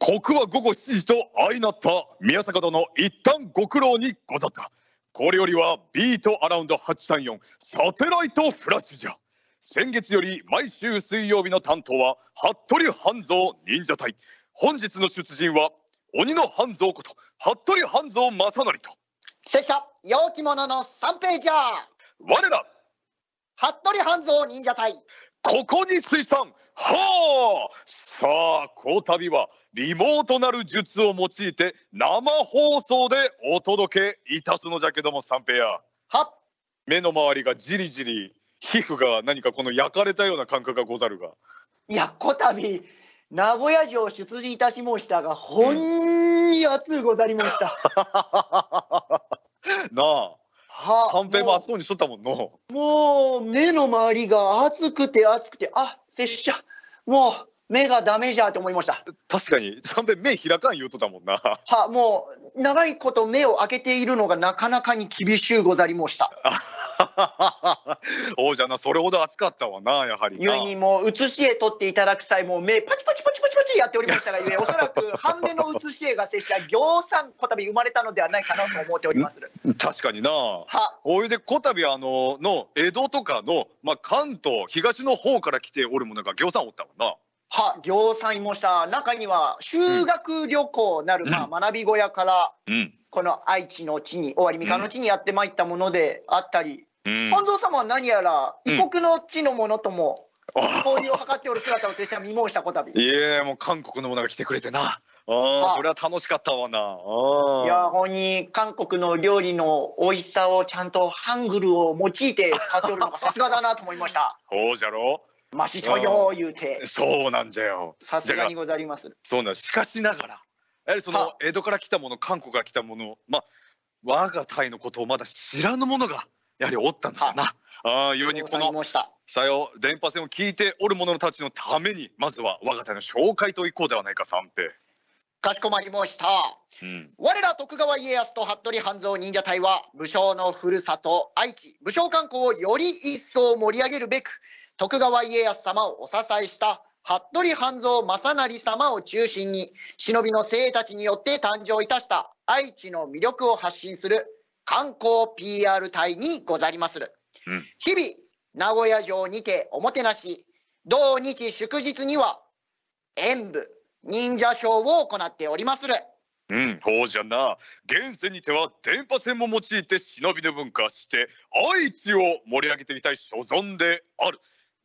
刻は午後7時と相なった宮坂殿一旦ご苦労にござったこれよりはビートアラウンド834サテライトフラッシュじゃ先月より毎週水曜日の担当は服部半蔵忍者隊本日の出陣は鬼の半蔵こと服部半蔵正成と拙者陽気者の三平じゃ我ら服部半蔵忍者隊ここに水産はあさあこたびはリモートなる術を用いて生放送でお届けいたすのじゃけども三平やはっ目の周りがじりじり皮膚が何かこの焼かれたような感覚がござるがいやこたび名古屋城出陣いたしましたがほんに熱うござりました、なあは三平も熱そうにしとったもんのもう目の周りが熱くて熱くてあ拙者もう目がダメじゃと思いました確かに三遍目開かん言うとたもんなはもう長いこと目を開けているのがなかなかに厳しゅうござりました 王者なそれほど暑かったわなやはりゆえにもう写し絵撮っていただく際もう目パチパチパチパチパチやっておりましたがゆえおそらく半目の写し絵が接した行んこたび生まれたのではないかなと思っております確かになおいでこたびあのの江戸とかの、まあ、関東東の方から来ておるものが行んおったわなは行んいました中には修学旅行なる、うん、まあ、学び小屋から、うん、この愛知の地に尾張三河の地にやってまいったものであったり、本蔵様は何やら異国の地のものとも交流を図っておる姿を拙者見申したこたびいえもう韓国の者が来てくれてなああそれは楽しかったわないやんに韓国の料理の美味しさをちゃんとハングルを用いて使っておるのがさすがだなと思いましたほうじゃろマシそよ言うてそうなんじゃよさすがにござりますそうなんしかしながらやはりその江戸から来たもの韓国から来たものまあ我がタイのことをまだ知らぬものがやはりおったんだな。ああにこのさよ電波線を聞いておる者たちのためにまずは我が手の紹介といこうではないか三平。かしこまりました、うん、我ら徳川家康と服部半蔵忍者隊は武将のふるさと愛知武将観光をより一層盛り上げるべく徳川家康様をお支えした服部半蔵正成様を中心に忍びの精鋭たちによって誕生いたした愛知の魅力を発信する観光 PR 隊にござりまする、うん、日々名古屋城にておもてなし同日祝日には演舞忍者ショーを行っておりまするうん、ほうじゃな。現世にては電波線も用いて忍びの文化して愛知を盛り上げてみたい所存である。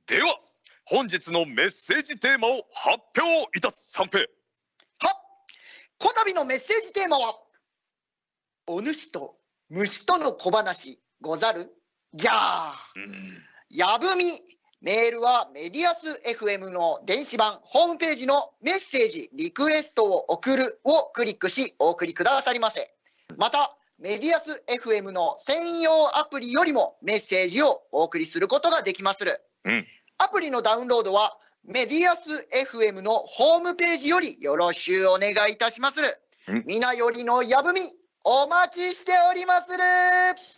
では、本日のメッセージテーマを発表いたす三平。はこたびのメッセージテーマは、お主と虫との小話ござるじゃあ、やぶみメールはメディアス FM の電子版ホームページのメッセージリクエストを送るをクリックしお送りくださりませまたメディアス FM の専用アプリよりもメッセージをお送りすることができまする、うん、アプリのダウンロードはメディアス FM のホームページよりよろしゅうお願いいたしまする、うん、皆よりのやぶみお待ちしておりまする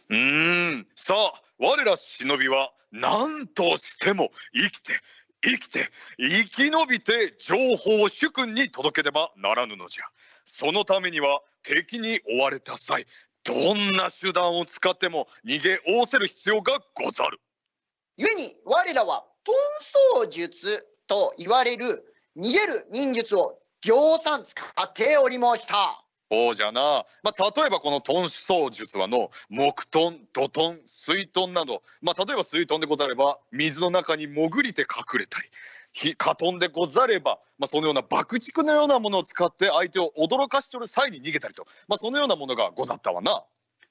うーんさあ我ら忍びは何としても生きて生きて生き延びて情報を主君に届けねばならぬのじゃそのためには敵に追われた際どんな手段を使っても逃げおおせる必要がござる故に我らは遁走術と言われる逃げる忍術をぎょさん使っておりましたじゃな、まあ、例えばこの豚走術はの木豚土豚水豚など、まあ、例えば水豚でござれば水の中に潜りて隠れたり火豚でござれば、まあ、そのような爆竹のようなものを使って相手を驚かしとる際に逃げたりと、まあ、そのようなものがござったわな。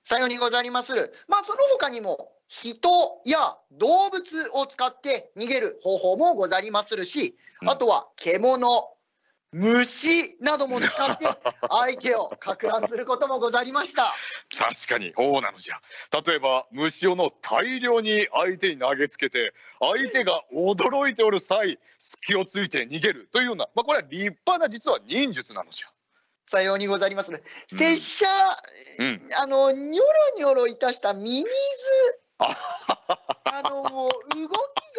さようにござります。まあ、その他にも人や動物を使って逃げる方法もござりまするし、あとは獣虫なども使って 相手をか乱することもございました確かにそうなのじゃ例えば虫をの大量に相手に投げつけて相手が驚いておる際隙をついて逃げるというような、まあ、これは立派な実は忍術なのじゃさようにございまする、うん、拙者、うん、あのニョロニョロいたしたミミズあの動き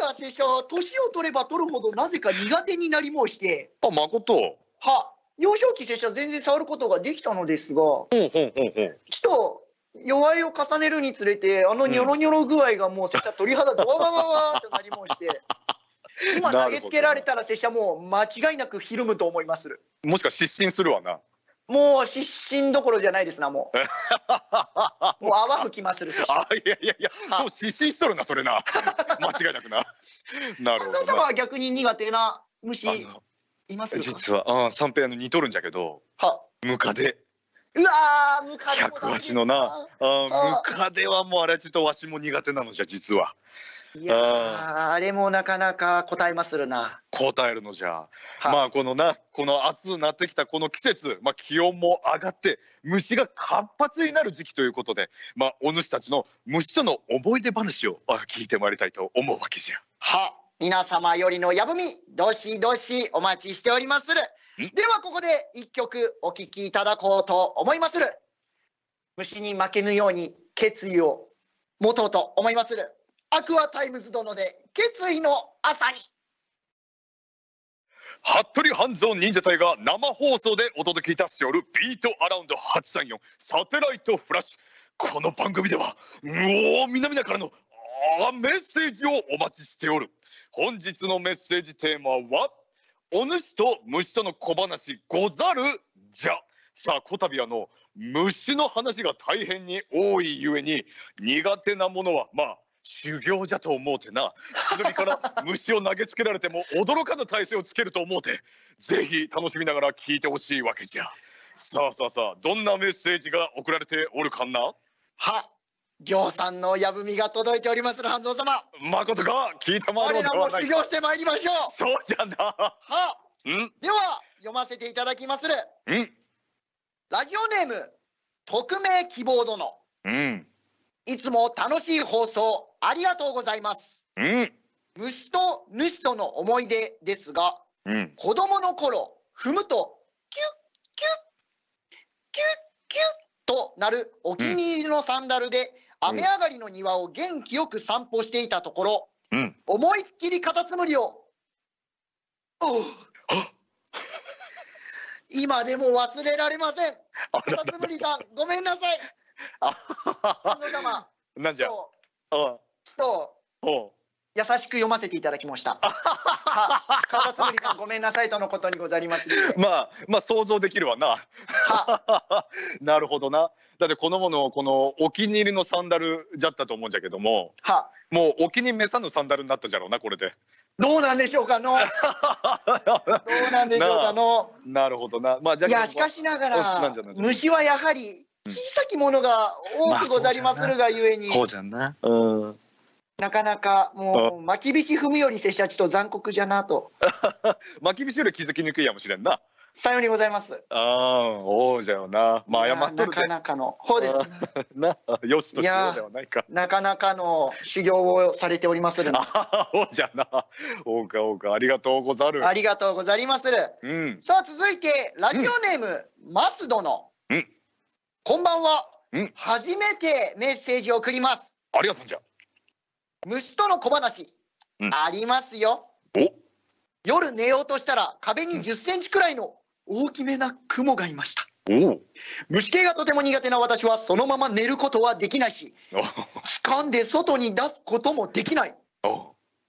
が拙者年を取れば取るほどなぜか苦手になり申してあまことは幼少期拙者全然触ることができたのですがちうっうううちと弱いを重ねるにつれてあのニョロニョロ具合がもう拙者鳥肌ざわわわわとなり申して。今投げつけられたら拙者もう間違いなくひるむと思いますもしか失神するわなもう失神どころじゃないですなもう もう泡吹きまするあいやいやいやそう失神しとるなそれな 間違いなくななるほど様は逆に苦手な虫います実はあ三平の似とるんじゃけどはムカデうわムカデ百足のなあムカデはもうあれちょっとわしも苦手なのじゃ実はいやあれもなかなか答えまするな。答えるのじゃ、あ、まあこのなこの暑くなってきたこの季節、まあ、気温も上がって虫が活発になる時期ということで、まあ、お主たちの虫との思い出話を聞いてまいりたいと思うわけじゃ。は皆様よりのやぶみどしどしお待ちしておりまする。ではここで一曲お聴きいただこうと思いまする。虫に負けぬように決意を持とうと思いまする。アクアタイムズ殿で決意の朝に服部半蔵忍者隊が生放送でお届けいたしておるビートアラウンド834サテライトフラッシュこの番組ではうおみなみなからのあメッセージをお待ちしておる本日のメッセージテーマはお主と虫との小話ござるじゃさあこたびあの虫の話が大変に多いゆえに苦手なものはまあ修行じゃと思うてな忍びから虫を投げつけられても驚かぬ体勢をつけると思うてぜひ楽しみながら聞いてほしいわけじゃさあさあさあどんなメッセージが送られておるかなは行さんのやぶみが届いておりまする半蔵様まことか聞いてまいりましょう修行してまいりましょうそうじゃなはんでは読ませていただきまするんラジオネーム匿名希望殿うんいつも楽しい放送ありがとうございます。うん、虫と主との思い出ですが、うん、子供の頃踏むとキュッキュッキュッキュッとなるお気に入りのサンダルで、うん、雨上がりの庭を元気よく散歩していたところ、うん、思いっきりカタツムリをお今でも忘れられませんカタツムリさんごめんなさいあのじゃと優しく読ませていただきました。カタツムリさんごめんなさいとのことにございます。まあまあ想像できるわな。なるほどな。だってこのものこのお気に入りのサンダルじゃったと思うんじゃけども、はもうお気に召さぬサンダルになったじゃろうなこれで。どうなんでしょうかの。どうなんでしょうかの。なるほどな。まあじゃいやしかしながら虫はやはり小さきものが多くござりまするがゆえに。こうじゃんな。うん。なかなかもう巻きびし菱文頼しゃちと残酷じゃなと 巻きびしより気づきにくいやもしれんなさようにございますああおうじゃよなまあ謝っとるなかなかのほうです なよしとしようではないかなかなかの修行をされておりまするなあおうじゃなおうかおうかありがとうござるありがとうござりまする、うん、さあ続いてラジオネーム、うん、マス殿、うん、こんばんは、うん、初めてメッセージを送りますありがとうじゃ虫との小話、うん、ありますよ夜寝ようとしたら壁に1 0ンチくらいの大きめな雲がいました、虫系がとても苦手な私はそのまま寝ることはできないし掴んで外に出すこともできない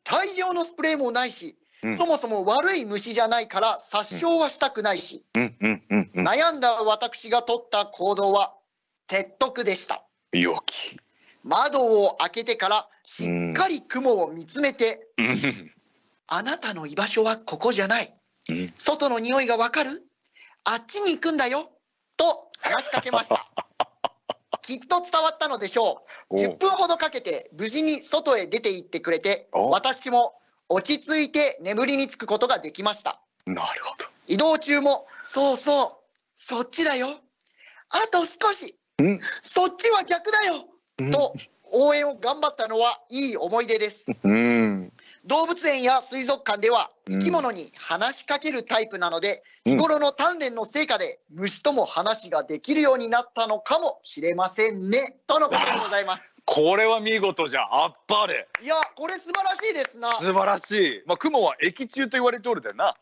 退場のスプレーもないし、うん、そもそも悪い虫じゃないから殺傷はしたくないし、悩んだ私が取った行動は説得でした。良き窓を開けてからしっかり雲を見つめて、うん、あなたの居場所はここじゃない、うん、外の匂いがわかるあっちに行くんだよと話しかけました きっと伝わったのでしょう10分ほどかけて無事に外へ出て行ってくれて私も落ち着いて眠りにつくことができましたなるほど移動中もそうそうそっちだよあと少しそっちは逆だよと応援を頑張ったのはいい思い出です、うん、動物園や水族館では生き物に話しかけるタイプなので、日頃の鍛錬の成果で虫とも話ができるようになったのかもしれませんねとのことでございます これは見事じゃあっぱれいやこれ素晴らしいですな素晴らしいまあ雲は液中と言われておるでよなあ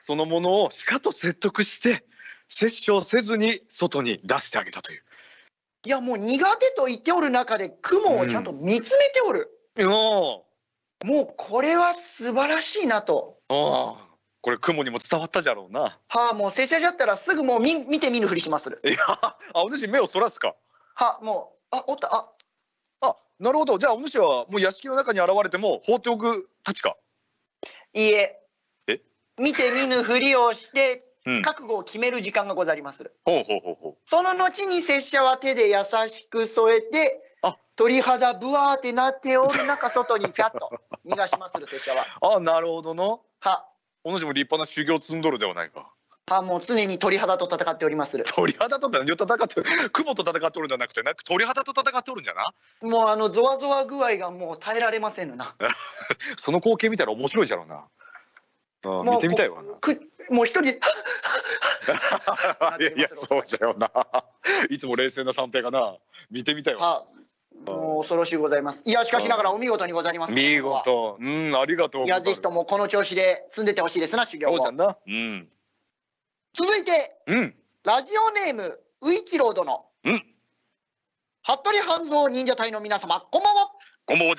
そのものをしかと説得して殺生せずに外に出してあげたといういやもう苦手と言っておる中で雲をちゃんと見つめておる、うん、もうこれは素晴らしいなとああこれ雲にも伝わったじゃろうなはあもう拙者じゃったらすぐもう見見て見ぬふりしまするいやあお主目をそらすかはあもうあおったああなるほどじゃあお主はもう屋敷の中に現れても放っておくたちかいいええ見て見ぬふりをして覚悟を決める時間がござりまする、うん、その後に拙者は手で優しく添えてあ鳥肌ぶわーってなっておる中外にピャッと 逃がしまする拙者はあなるほどのはお主も立派な修行積んどるではないかはもう常に鳥肌と戦っておりまする鳥肌と何を戦って雲と戦っておるんじゃなくてな鳥肌と戦っておるんじゃなもうあのゾワゾワ具合がもう耐えられませんな その光景見たら面白いじゃろうなあ見てみたいわな。もう一人 いやそうじゃよな いつも冷静な三平がな見てみたいわ、もう恐ろしいございますいやしかしながらお見事にございます見事うんありがとういやぜひともこの調子で積んでてほしいですな修行をそうじゃな、うん、続いて、うん、ラジオネームウイチローの。うん、服部半蔵忍者隊の皆様こんばんはこんばんは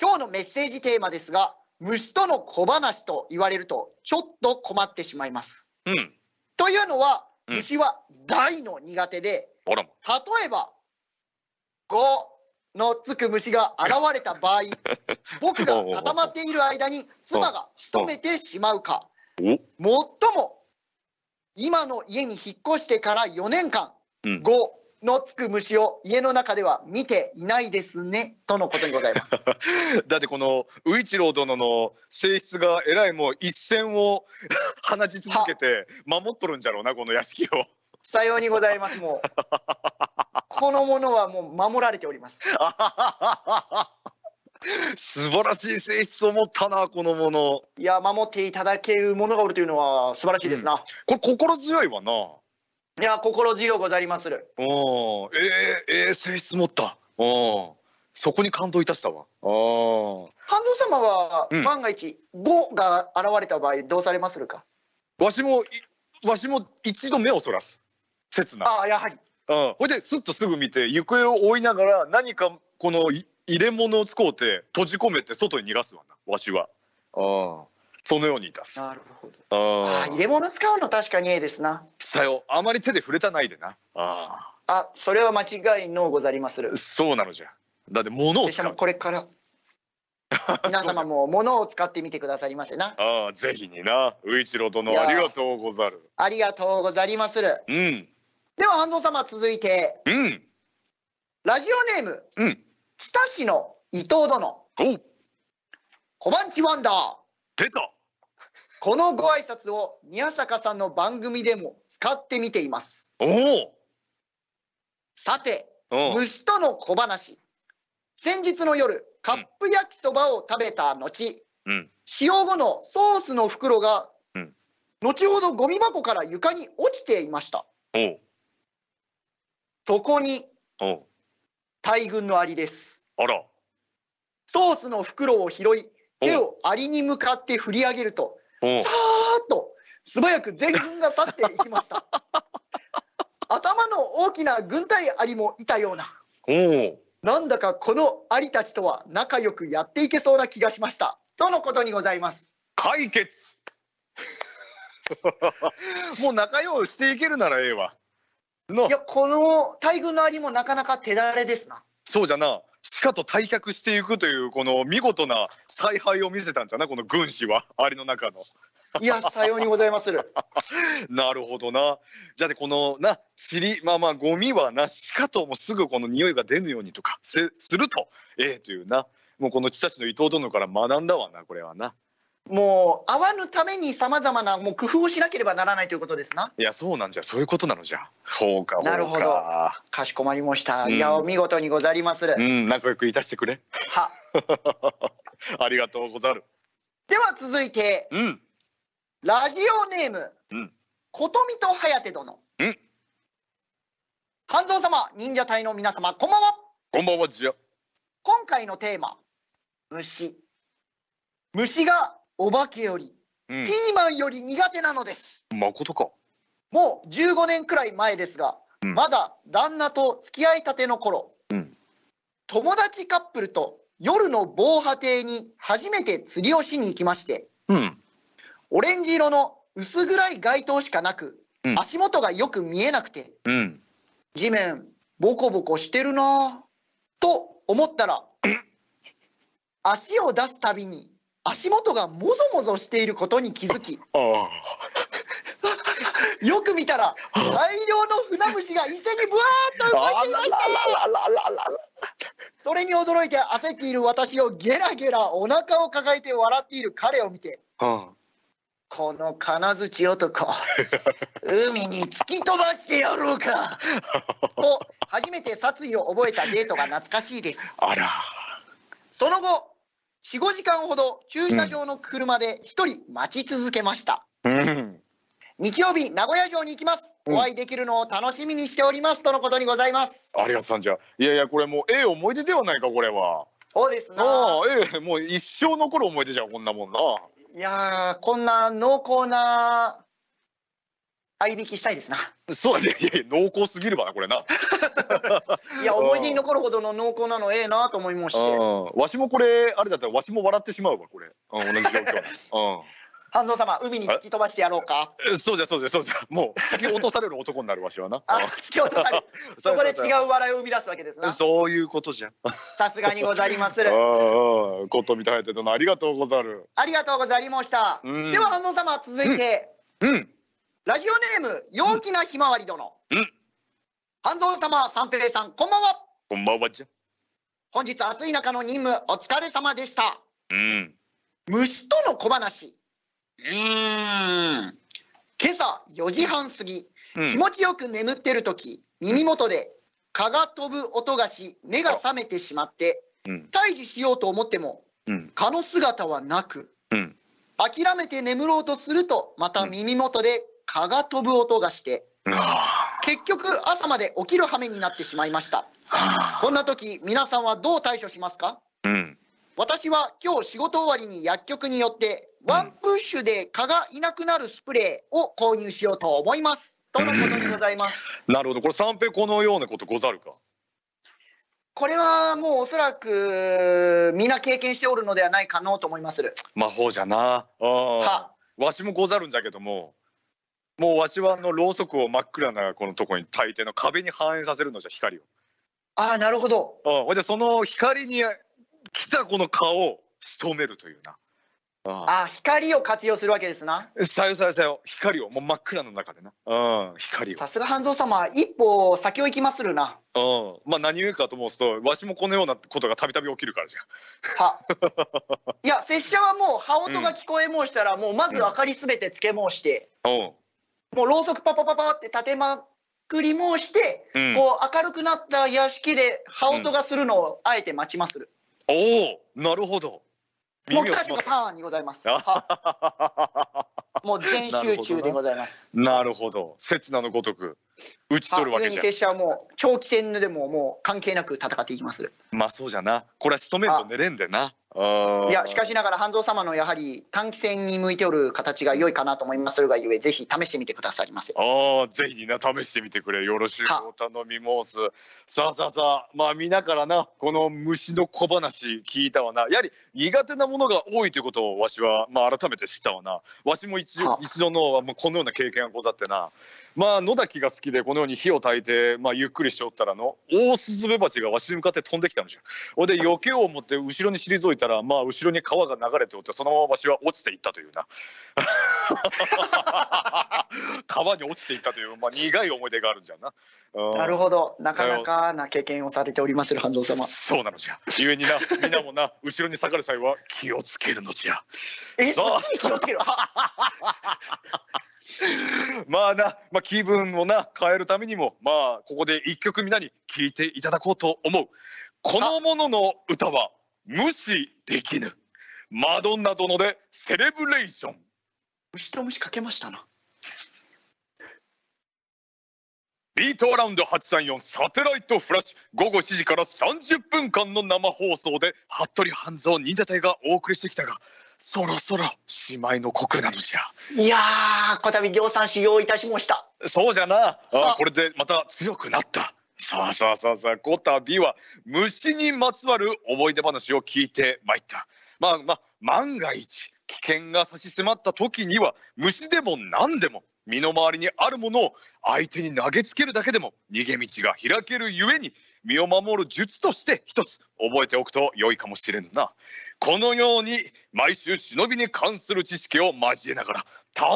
今日のメッセージテーマですが虫との小話と言われるとちょっと困ってしまいます。うん、というのは、虫は大の苦手で、例えば「5」のつく虫が現れた場合 僕が固まっている間に妻が仕留めてしまうかもっとも今の家に引っ越してから4年間、うん、のつく虫を家の中では見ていないですねとのことにございます だってこの宇一郎殿の性質がえらいもう一線を放ち続けて守っとるんじゃろうなこの屋敷をさようにございますもう このものはもう守られております 素晴らしい性質を持ったなこのものいや守っていただけるものがおるというのは素晴らしいですな、うん、これ心強いわないや心強うござりまする。おえー、えー、性質持った。おそこに感動いたしたわ。お半蔵様は万が一五、うん、が現れた場合どうされまするか。わしもわしも一度目をそらす。刹那。ああやはり。うん。ほいですっとすぐ見て行方を追いながら何かこの入れ物を使うて閉じ込めて外に逃がすわな。わしは。ああ。そのようにいたす。なるほど。ああ、入れ物使うの確かにええですな。さよ、あまり手で触れたないでな。ああ。あ、それは間違いのござりまする。そうなのじゃ。だって物を使う。これから。皆様も物を使ってみてくださりませな。ああ、ぜひにな。ういちろ殿、ありがとうござる。ありがとうござりまする。うん。では、半蔵様、続いて。うん。ラジオネーム。うん。スタシの伊藤殿。おう。コマンチワンダー。出たこのご挨拶を宮坂さんの番組でも使ってみていますおおさて虫との小話先日の夜カップ焼きそばを食べた後、うん、使用後のソースの袋が、うん、後ほどゴミ箱から床に落ちていましたそこに大群のアリですあらソースの袋を拾い手をアリに向かって振り上げると、さーっと素早く全軍が去っていきました 頭の大きな軍隊アリもいたようななんだかこのアリたちとは仲良くやっていけそうな気がしましたとのことにございます解決 もう仲良していけるならええわいやこの大軍のアリもなかなか手だれですなそうじゃなしかと退却していくというこの見事な采配を見せたんじゃないこの軍師は あれの中の。いやさようにございまする。なるほどな。じゃあこのな塵まあまあゴミはなしかともすぐこの匂いが出ぬようにとかするとええというなもうこの千歳の伊藤殿から学んだわなこれはな。もう会わぬためにさまざまなもう工夫をしなければならないということですな。いやそうなんじゃそういうことなのじゃ。ほうかほうか。なるほど。かしこまりました。うん、いやお見事にござりまする。うん、仲良くいたしてくれ。は。ありがとうござる。では続いて、うん、ラジオネーム、うん、ことみとはやて殿。うん。半蔵様、忍者隊の皆様、こんばんは。こんばんはじゃ。今回のテーマ、虫。虫がお化けより、ピーマンより苦手なのです。まことか。もう15年くらい前ですが、うん、まだ旦那と付き合いたての頃、うん、友達カップルと夜の防波堤に初めて釣りをしに行きまして、うん、オレンジ色の薄暗い街灯しかなく、足元がよく見えなくて、地面ボコボコしてるなと思ったら、足を出すたびに足元がもぞもぞしていることに気づきよく見たら大量の船虫が伊勢にぶわーっと動いていましたそれに驚いて焦っている私をゲラゲラお腹を抱えて笑っている彼を見て、この金槌男海に突き飛ばしてやろうか と初めて殺意を覚えたデートが懐かしいですあらその後4、5時間ほど駐車場の車で一人待ち続けました。うん日曜日名古屋城に行きます、お会いできるのを楽しみにしておりますとのことにございます、うん、ありがとうさんじゃいやいやこれもうええ思い出ではないかこれはそうですなあええもう一生残る思い出じゃんこんなもんないやこんな濃厚な合いびきしたいですな。そうだね。濃厚すぎるわなこれな。いや思い出に残るほどの濃厚なのええなと思いまして。わしもこれあれだったらわしも笑ってしまうわこれ。うん、同じ状況。うん。半蔵様海に突き飛ばしてやろうか。そうじゃそうじゃそうじゃもう突き落とされる男になるわしはな。突き落とされる。そこで違う笑いを生み出すわけですな。そういうことじゃ。さすがにござりまする。ああことみたいてどのありがとうござる。ありがとうござりました。では半蔵様続いて。うんラジオネーム陽気なひまわり殿、うん、半蔵様三平さんこんばんはこんばんはじゃ本日暑い中の任務お疲れ様でしたうん虫との小話うーん今朝4時半過ぎ、うん、気持ちよく眠ってる時耳元で蚊が飛ぶ音がし目が覚めてしまって退治しようと思っても、うん、蚊の姿はなく、うん、諦めて眠ろうとするとまた耳元で蚊が飛ぶ音がして、結局朝まで起きる羽目になってしまいました。こんな時、皆さんはどう対処しますか、うん、私は今日仕事終わりに薬局によって、ワンプッシュで蚊がいなくなるスプレーを購入しようと思います。とのことにございます。なるほど、これ三平このようなことござるか。これはもうおそらくみんな経験しておるのではないかのと思いまする。魔法じゃな。あは。わしもござるんじゃけども。もうわしはあのろうそくを真っ暗なこのとこに大抵の壁に反映させるのじゃ光を。ああなるほど。うじゃその光に来たこの顔を仕留めるというな。ああ光を活用するわけですな。さよさよさよ光をもう真っ暗の中でな。うん光を。さすが半蔵様一歩先を行きまするな。うんまあ何故かと申すとわしもこのようなことがたびたび起きるからじゃ。は。いや拙者はもう羽音が聞こえ申したら、うん、もうまず明かりすべてつけ申して。うんもうろうそくパパパパって立てまくりもして、うん、こう明るくなった屋敷で羽音がするのをあえて待ちまする。うん、おおなるほど。もう北地のターンにございます。もう全集中でございます。なるほど。刹那のごとく打ち取るわけじゃ。拙はもう長期戦でももう関係なく戦っていきます。まあそうじゃな。これは仕留めんと寝れんでな。いやしかしながら半蔵様のやはり短期戦に向いておる形が良いかなと思いまするがゆえぜひ試してみてくださりませああぜひな試してみてくれよろしゅお頼み申すさあさあさあまあ皆からなこの虫の小話聞いたわなやはり苦手なものが多いということをわしは、まあ、改めて知ったわなわしも一応一度の、まあ、このような経験がござってなまあ野崎が好きでこのように火を焚いて、まあ、ゆっくりしおったらの大スズメバチがわしに向かって飛んできたのじゃほいで余計を持って後ろに退いてたら、まあ、後ろに川が流れておってそのままわは落ちていったというな 川に落ちていったという、まあ、苦い思い出があるんじゃな、うん、なるほどなかなかな経験をされておりまする半蔵様そうなのじゃゆえにな皆もな後ろに下がる際は気をつけるのじゃえそう気をつける まあな、まあ、気分をな変えるためにもまあここで一曲皆に聴いていただこうと思う。この者の歌は無視できぬマドンナ殿でセレブレーション虫と虫かけましたなビートアラウンド834サテライトフラッシュ午後7時から30分間の生放送で服部半蔵忍者隊がお送りしてきたがそろそろしまいの国なのじゃいやーこたび量産使用いたしましたそうじゃなあこれでまた強くなったさあさあさあさあ5たびは虫にまつわる思い出話を聞いてまいったまあまあ万が一危険が差し迫った時には虫でも何でも身の回りにあるものを相手に投げつけるだけでも逃げ道が開けるゆえに身を守る術として一つ覚えておくと良いかもしれんなこのように毎週忍びに関する知識を交えながら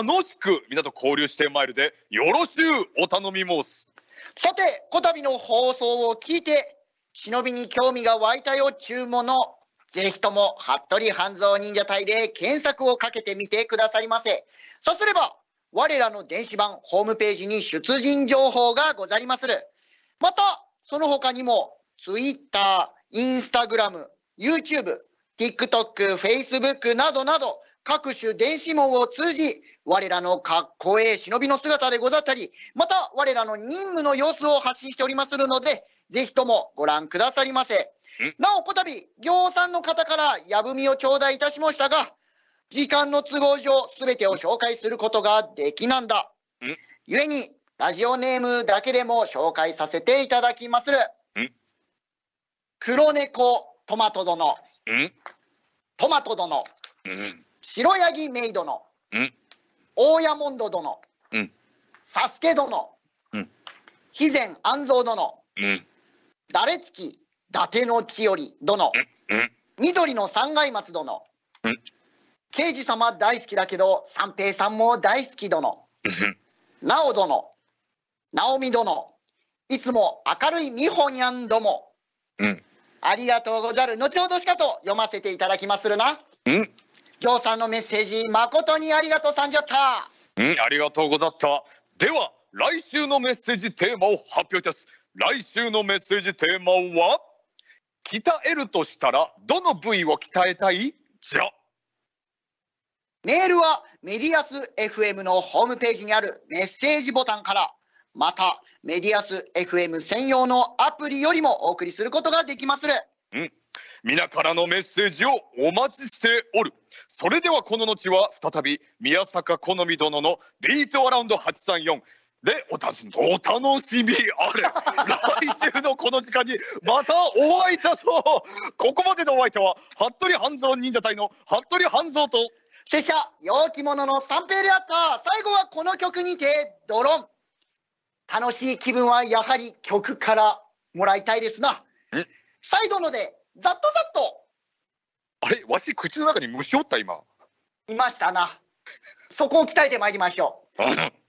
楽しく皆と交流してまいるでよろしゅうお頼み申す。さて、こたびの放送を聞いて、忍びに興味が湧いたよっちゅうもの、ぜひとも、服部半蔵忍者隊で検索をかけてみてくださりませ。さすれば、我らの電子版ホームページに出陣情報がござりまする。また、その他にも、Twitter、Instagram、YouTube、TikTok、Facebook などなど、各種電子網を通じ、我らのかっこええ忍びの姿でござったり、また我らの任務の様子を発信しておりまするので、ぜひともご覧くださりませ。なお、こたび、行さんの方からやぶみを頂戴いたしましたが、時間の都合上、すべてを紹介することができなんだ。ゆえに、ラジオネームだけでも紹介させていただきまする。黒猫トマト殿。トマト殿。うん白柳メイ殿、うん、大山門殿、うん、サスケ殿、うん、肥前安蔵殿、うん、誰つき伊達の千代殿、うん、緑の三階松殿、うん、刑事様大好きだけど三平さんも大好き殿、うん、直殿おみ殿いつも明るい美穂にゃんども、うん、ありがとうござる後ほどしかと読ませていただきまするな。うんぎょうさんのメッセージ誠にありがとうさんじゃったうんありがとうござったでは来週のメッセージテーマを発表いたす来週のメッセージテーマは鍛えるとしたらどの部位を鍛えたいじゃメールはメディアス FM のホームページにあるメッセージボタンからまたメディアス FM 専用のアプリよりもお送りすることができまする、うん皆からのメッセージをお待ちしておるそれではこの後は再び宮坂好み殿のビートアラウンド834でおたしお楽しみあれ 来週のこの時間にまたお会いだそうここまでのお相手は服部半蔵忍者隊の服部半蔵と拙者陽気者の三平であった最後はこの曲にてドロン楽しい気分はやはり曲からもらいたいですな再度のでざっとざっとあれわし口の中に虫おった今いましたなそこを鍛えてまいりましょう